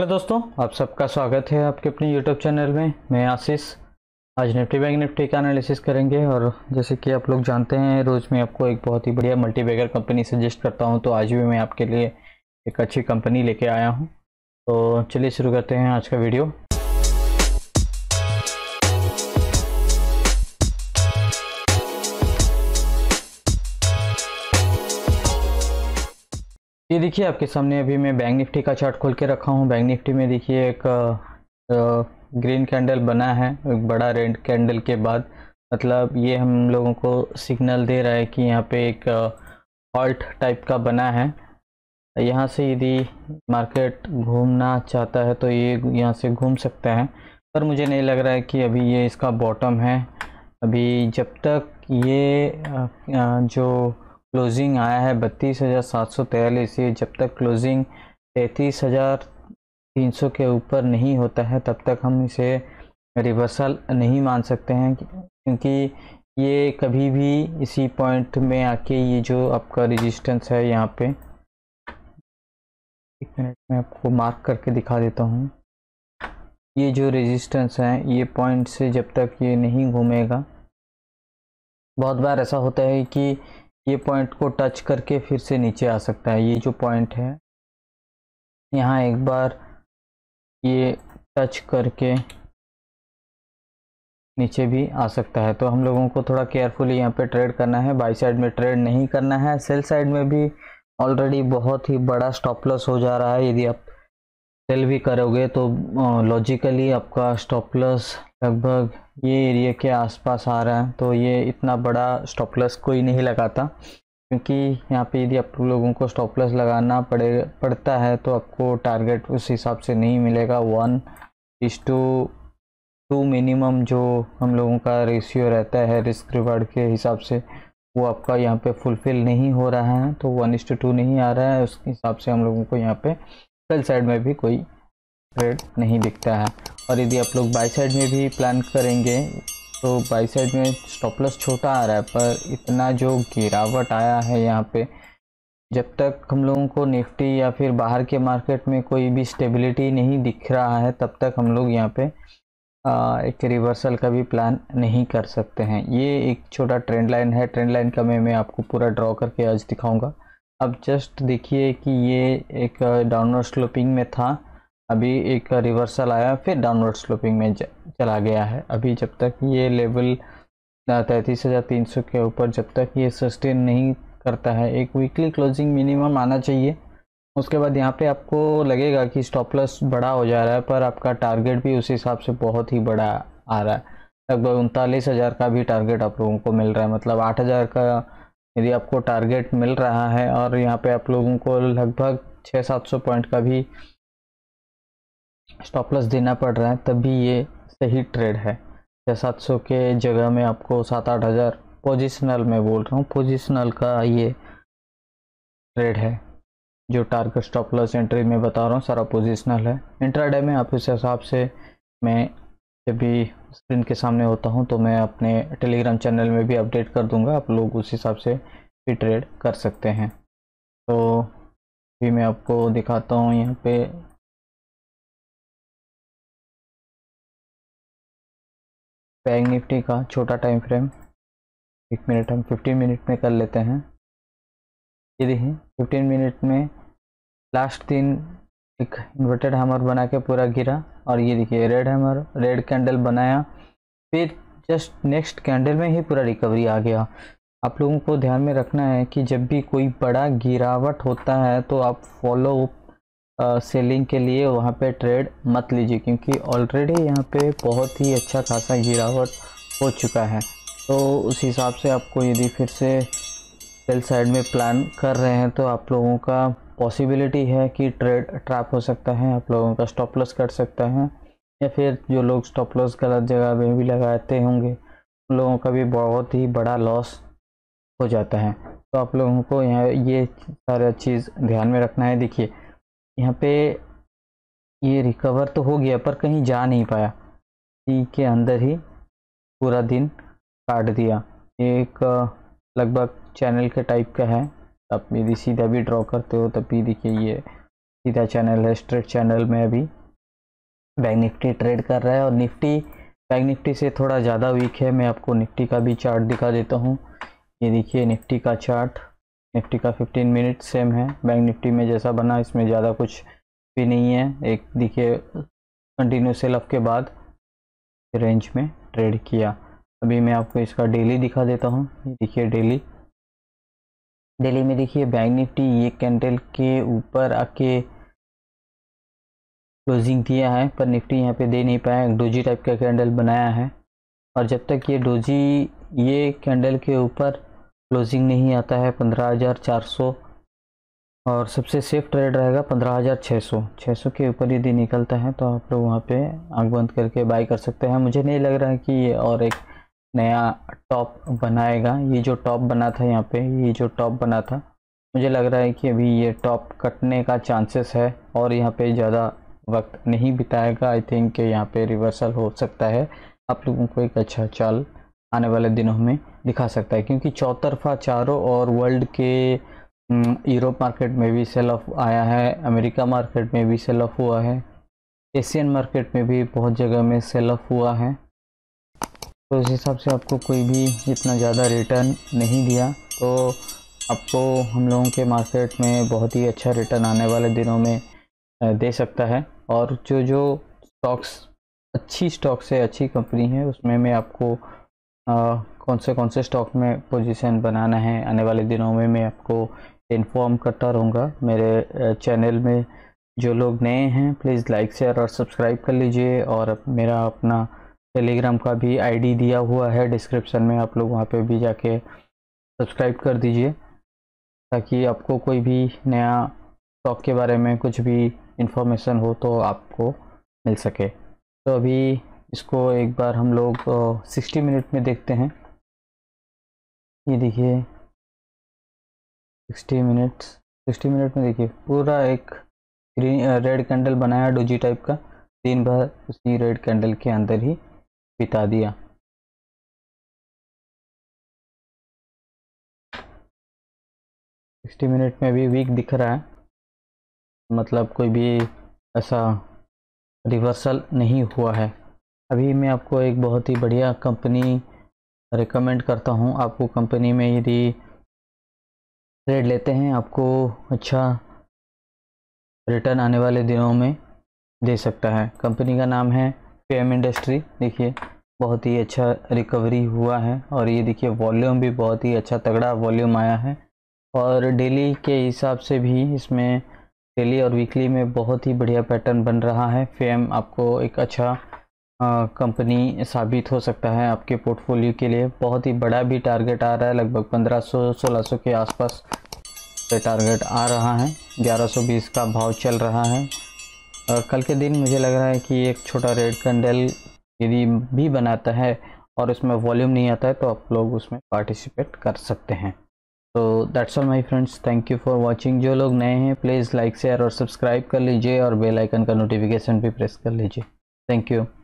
hello दोस्तों आप सबका स्वागत है आपके अपने यूट्यूब चैनल में मैं आशीष आज निफ्टी बैंक निफ्टी का एनालिसिस करेंगे और जैसे कि आप लोग जानते हैं रोज़ मैं आपको एक बहुत ही बढ़िया मल्टी बैगर कंपनी सजेस्ट करता हूं तो आज भी मैं आपके लिए एक अच्छी कंपनी लेके आया हूं तो चलिए शुरू करते हैं आज का वीडियो ये देखिए आपके सामने अभी मैं बैंक निफ्टी का चार्ट खोल के रखा हूँ बैंक निफ्टी में देखिए एक ग्रीन कैंडल बना है एक बड़ा रेड कैंडल के बाद मतलब ये हम लोगों को सिग्नल दे रहा है कि यहाँ पे एक हॉल्ट टाइप का बना है यहाँ से यदि मार्केट घूमना चाहता है तो ये यहाँ से घूम सकता है पर मुझे नहीं लग रहा है कि अभी ये इसका बॉटम है अभी जब तक ये जो क्लोजिंग आया है बत्तीस हज़ार सात सौ तेरालीस ये जब तक क्लोजिंग तैंतीस हज़ार तीन सौ के ऊपर नहीं होता है तब तक हम इसे रिवर्सल नहीं मान सकते हैं क्योंकि ये कभी भी इसी पॉइंट में आके ये जो आपका रेजिस्टेंस है यहाँ पे एक मिनट में आपको मार्क करके दिखा देता हूँ ये जो रेजिस्टेंस है ये पॉइंट से जब तक ये नहीं घूमेगा बहुत बार ऐसा होता है कि ये पॉइंट को टच करके फिर से नीचे आ सकता है ये जो पॉइंट है यहाँ एक बार ये टच करके नीचे भी आ सकता है तो हम लोगों को थोड़ा केयरफुली यहाँ पे ट्रेड करना है बाई साइड में ट्रेड नहीं करना है सेल साइड में भी ऑलरेडी बहुत ही बड़ा स्टॉप लॉस हो जा रहा है यदि आप सेल भी करोगे तो लॉजिकली आपका स्टॉप लॉस लगभग ये एरिया के आसपास आ रहा है तो ये इतना बड़ा स्टॉप लॉस कोई नहीं लगाता क्योंकि यहाँ पे यदि आप लोगों को स्टॉप लॉस लगाना पड़े पड़ता है तो आपको टारगेट उस हिसाब से नहीं मिलेगा वन इस टू टू मिनिमम जो हम लोगों का रेशियो रहता है रिस्क रिवार्ड के हिसाब से वो आपका यहाँ पे फुलफ़िल नहीं हो रहा है तो वन इस टू टू नहीं आ रहा है उस हिसाब से हम लोगों को यहाँ पे सेल साइड में भी कोई ट्रेड नहीं दिखता है और यदि आप लोग बाई साइड में भी प्लान करेंगे तो बाई साइड में स्टॉपलस छोटा आ रहा है पर इतना जो गिरावट आया है यहाँ पे जब तक हम लोगों को निफ्टी या फिर बाहर के मार्केट में कोई भी स्टेबिलिटी नहीं दिख रहा है तब तक हम लोग यहाँ पे आ, एक रिवर्सल का भी प्लान नहीं कर सकते हैं ये एक छोटा ट्रेंड लाइन है ट्रेंड लाइन का मैं मैं आपको पूरा ड्रॉ करके आज दिखाऊंगा अब जस्ट देखिए कि ये एक डाउनवर्ड स्लोपिंग में था अभी एक रिवर्सल आया फिर डाउनवर्ड स्लोपिंग में चला गया है अभी जब तक ये लेवल तैंतीस हज़ार तीन सौ के ऊपर जब तक ये सस्टेन नहीं करता है एक वीकली क्लोजिंग मिनिमम आना चाहिए उसके बाद यहाँ पे आपको लगेगा कि स्टॉप लॉस बड़ा हो जा रहा है पर आपका टारगेट भी उस हिसाब से बहुत ही बड़ा आ रहा है लगभग उनतालीस हज़ार का भी टारगेट आप लोगों को मिल रहा है मतलब आठ हज़ार का यदि आपको टारगेट मिल रहा है और यहाँ पे आप लोगों को लगभग छः सात सौ पॉइंट का भी स्टॉप लॉस देना पड़ रहा है तभी ये सही ट्रेड है छः सात सौ के जगह में आपको सात आठ हज़ार पोजिशनल में बोल रहा हूँ पोजिशनल का ये ट्रेड है जो टारगेट स्टॉप लॉस एंट्री में बता रहा हूँ सारा पोजिशनल है इंट्राडे में आप इस हिसाब से मैं जब भी स्क्रीन के सामने होता हूँ तो मैं अपने टेलीग्राम चैनल में भी अपडेट कर दूँगा आप लोग उस हिसाब से भी ट्रेड कर सकते हैं तो भी मैं आपको दिखाता हूँ यहाँ पे बैंक निफ्टी का छोटा टाइम फ्रेम एक मिनट हम फिफ्टीन मिनट में कर लेते हैं ये देखिए फिफ्टीन मिनट में लास्ट तीन एक इन्वर्टेड हैमर बना के पूरा गिरा और ये देखिए रेड हैमर रेड कैंडल बनाया फिर जस्ट नेक्स्ट कैंडल में ही पूरा रिकवरी आ गया आप लोगों को ध्यान में रखना है कि जब भी कोई बड़ा गिरावट होता है तो आप फॉलो सेलिंग के लिए वहाँ पे ट्रेड मत लीजिए क्योंकि ऑलरेडी यहाँ पे बहुत ही अच्छा खासा गिरावट हो चुका है तो उस हिसाब से आपको यदि फिर से सेल साइड में प्लान कर रहे हैं तो आप लोगों का पॉसिबिलिटी है कि ट्रेड ट्रैप हो सकता है आप लोगों का स्टॉप लॉस कट सकता है या फिर जो लोग स्टॉप लॉस गलत जगह में भी लगाते होंगे उन लोगों का भी बहुत ही बड़ा लॉस हो जाता है तो आप लोगों को यहाँ ये सारा चीज़ ध्यान में रखना है देखिए यहाँ पे ये रिकवर तो हो गया पर कहीं जा नहीं पाया सी के अंदर ही पूरा दिन काट दिया एक लगभग चैनल के टाइप का है आप यदि सीधा भी ड्रॉ करते हो तब भी देखिए ये सीधा चैनल है स्ट्रेट चैनल में अभी बैंक निफ्टी ट्रेड कर रहा है और निफ्टी बैंक निफ्टी से थोड़ा ज़्यादा वीक है मैं आपको निफ्टी का भी चार्ट दिखा देता हूँ ये देखिए निफ्टी का चार्ट निफ्टी का 15 मिनट सेम है बैंक निफ्टी में जैसा बना इसमें ज़्यादा कुछ भी नहीं है एक देखिए कंटिन्यू सेल अप के बाद रेंज में ट्रेड किया अभी मैं आपको इसका डेली दिखा देता हूँ ये देखिए डेली डेली में देखिए बैंक निफ्टी ये कैंडल के ऊपर आके क्लोजिंग दिया है पर निफ्टी यहाँ पे दे नहीं पाया डोजी टाइप का कैंडल बनाया है और जब तक ये डोजी ये कैंडल के ऊपर क्लोजिंग नहीं आता है पंद्रह हज़ार चार सौ और सबसे सेफ ट्रेड रहेगा पंद्रह हज़ार छः सौ छः सौ के ऊपर यदि निकलता है तो आप लोग वहाँ पे आँख बंद करके बाई कर सकते हैं मुझे नहीं लग रहा है कि ये और एक नया टॉप बनाएगा ये जो टॉप बना था यहाँ पे ये जो टॉप बना था मुझे लग रहा है कि अभी ये टॉप कटने का चांसेस है और यहाँ पे ज़्यादा वक्त नहीं बिताएगा आई थिंक कि यहाँ पे रिवर्सल हो सकता है आप लोगों को एक अच्छा चाल आने वाले दिनों में दिखा सकता है क्योंकि चौतरफा चारों और वर्ल्ड के यूरोप मार्केट में भी सेल ऑफ आया है अमेरिका मार्केट में भी सेल ऑफ हुआ है एशियन मार्केट में भी बहुत जगह में सेल ऑफ हुआ है तो इस हिसाब से आपको कोई भी इतना ज़्यादा रिटर्न नहीं दिया तो आपको हम लोगों के मार्केट में बहुत ही अच्छा रिटर्न आने वाले दिनों में दे सकता है और जो जो स्टॉक्स अच्छी स्टॉक से अच्छी कंपनी है उसमें मैं आपको आ, कौन से कौन से स्टॉक में पोजीशन बनाना है आने वाले दिनों में मैं आपको इन्फॉर्म करता रहूँगा मेरे चैनल में जो लोग नए हैं प्लीज़ लाइक शेयर और सब्सक्राइब कर लीजिए और मेरा अपना टेलीग्राम का भी आईडी दिया हुआ है डिस्क्रिप्शन में आप लोग वहाँ पे भी जाके सब्सक्राइब कर दीजिए ताकि आपको कोई भी नया स्टॉक के बारे में कुछ भी इन्फॉर्मेशन हो तो आपको मिल सके तो अभी इसको एक बार हम लोग सिक्सटी मिनट में देखते हैं ये देखिए सिक्सटी मिनट्स सिक्सटी मिनट में देखिए पूरा एक ग्रीन रेड कैंडल बनाया डोजी टाइप का दिन भर उसी रेड कैंडल के अंदर ही बिता दिया सिक्सटी मिनट में भी वीक दिख रहा है मतलब कोई भी ऐसा रिवर्सल नहीं हुआ है अभी मैं आपको एक बहुत ही बढ़िया कंपनी रिकमेंड करता हूं आपको कंपनी में यदि ट्रेड लेते हैं आपको अच्छा रिटर्न आने वाले दिनों में दे सकता है कंपनी का नाम है पीएम इंडस्ट्री देखिए बहुत ही अच्छा रिकवरी हुआ है और ये देखिए वॉल्यूम भी बहुत ही अच्छा तगड़ा वॉल्यूम आया है और डेली के हिसाब से भी इसमें डेली और वीकली में बहुत ही बढ़िया पैटर्न बन रहा है फेम आपको एक अच्छा कंपनी साबित हो सकता है आपके पोर्टफोलियो के लिए बहुत ही बड़ा भी टारगेट आ रहा है लगभग 1500 सौ के आसपास पास टारगेट आ रहा है 1120 का भाव चल रहा है और कल के दिन मुझे लग रहा है कि एक छोटा रेड कैंडल यदि भी बनाता है और उसमें वॉल्यूम नहीं आता है तो आप लोग उसमें पार्टिसिपेट कर सकते हैं तो that's all my friends thank you for watching जो लोग नए हैं प्लीज़ लाइक शेयर और सब्सक्राइब कर लीजिए और बेल आइकन का नोटिफिकेशन भी प्रेस कर लीजिए थैंक यू